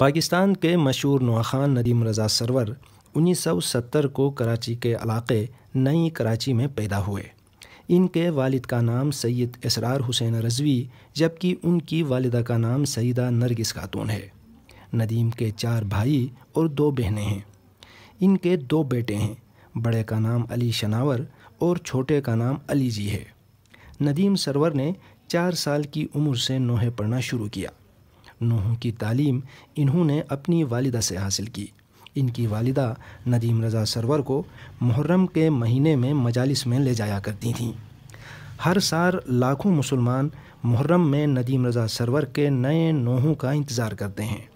पाकिस्तान के मशहूर नवाखान नदीम रज़ा सरवर 1970 को कराची के इलाके नई कराची में पैदा हुए इनके वालिद का नाम सैयद इसरार हुसैन रजवी जबकि उनकी वालदा का नाम सईदा नरगिस खातून है नदीम के चार भाई और दो बहनें हैं इनके दो बेटे हैं बड़े का नाम अली शनावर और छोटे का नाम अली जी है नदीम सरवर ने चार साल की उम्र से नोहे पढ़ना शुरू किया नूह की तालीम इन्होंने अपनी वालिदा से हासिल की इनकी वालिदा नदीम रज़ा सरवर को मुहर्रम के महीने में मजालिस में ले जाया करती थीं हर साल लाखों मुसलमान मुहर्रम में नदीम रज़ा सरवर के नए नोहों का इंतज़ार करते हैं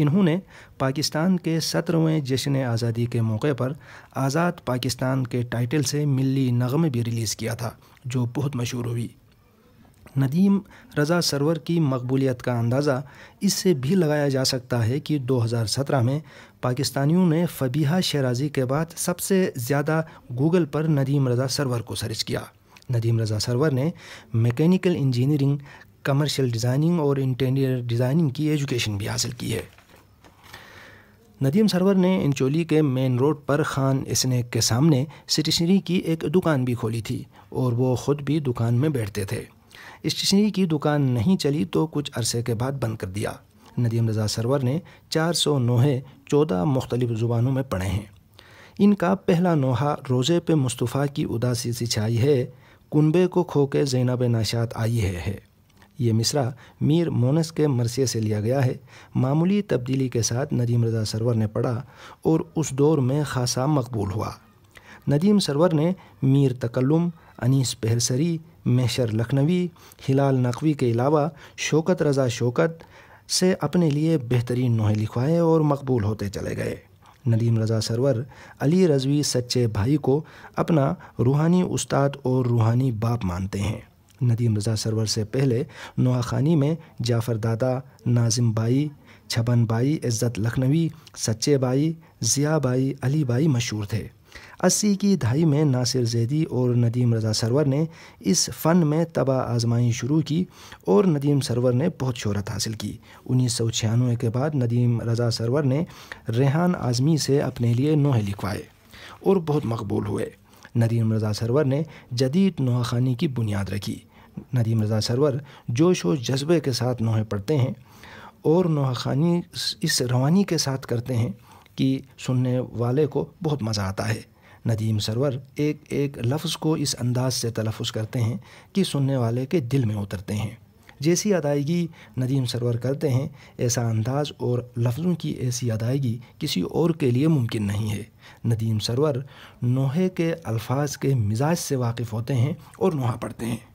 इन्होंने पाकिस्तान के सत्रहवें जश्न आज़ादी के मौके पर आज़ाद पाकिस्तान के टाइटल से मिली नगमे भी रिलीज़ किया था जो बहुत मशहूर हुई नदीम रज़ा सरवर की मकबूलियत का अंदाज़ा इससे भी लगाया जा सकता है कि 2017 में पाकिस्तानियों ने फ़बीहा शराजी के बाद सबसे ज़्यादा गूगल पर नदीम रज़ा सरवर को सर्च किया नदीम रज़ा सरवर ने मैकेनिकल इंजीनियरिंग कमर्शियल डिज़ाइनिंग और इंटीरियर डिज़ाइनिंग की एजुकेशन भी हासिल की है नदीम सरवर ने इंचोली के मेन रोड पर खान स्नैक के सामने स्टेशनरी की एक दुकान भी खोली थी और वो ख़ुद भी दुकान में बैठते थे स्टेशनरी की दुकान नहीं चली तो कुछ अरसे के बाद बंद कर दिया नदीम रजा सरवर ने चार सौ नोहे चौदह मुख्तलिफ ज़ुबानों में पढ़े हैं इनका पहला नोहा रोज़े पे मुस्तफ़ा की उदासी छाई है कुनबे को खो के जैनब नाशात आई है, है। ये मिसरा मीर मोनस के मरसे से लिया गया है मामूली तब्दीली के साथ नदीम रजा सरवर ने पढ़ा और उस दौर में खासा मकबूल हुआ नदीम सरवर ने मीर तकल्लुम अनीस बहरसरी मेशर लखनवी हिलाल नकवी के अलावा शौकत रज़ा शौकत से अपने लिए बेहतरीन नोहे लिखवाए और मकबूल होते चले गए नदीम रज़ा सरवर अली रजवी सच्चे भाई को अपना रूहानी उस्ताद और रूहानी बाप मानते हैं नदीम रज़ा सरवर से पहले नोआखानी में जाफ़र दादा नाजिम बाई छबन बाई इज़्ज़त लखनवी सच्चे बाई ज़िया बाई अली बाई मशहूर थे अस्सी की दहाई में नासिर जैदी और नदीम रज़ा सरवर ने इस फ़न में तबाह आजमाई शुरू की और नदीम सरवर ने बहुत शहरत हासिल की उन्नीस सौ छियानवे के बाद नदीम रज़ा सरवर ने रेहान आज़मी से अपने लिए नोहे लिखवाए और बहुत मकबूल हुए नदीम रज़ा सरवर ने जदीद नोहाखानी की बुनियाद रखी नदीम रज़ा सरवर जोश व जज्बे के साथ नोहे पढ़ते हैं और नोहाखानी इस रवानी के साथ करते हैं कि सुनने वाले को बहुत मज़ा आता है नदीम सरवर एक एक लफ्ज़ को इस अंदाज से तलफ़ करते हैं कि सुनने वाले के दिल में उतरते हैं जैसी अदायगी नदीम सरवर करते हैं ऐसा अंदाज और लफ्ज़ों की ऐसी अदायगी किसी और के लिए मुमकिन नहीं है नदीम सरवर नोहे के अल्फाज के मिजाज से वाकिफ़ होते हैं और नोहा पढ़ते हैं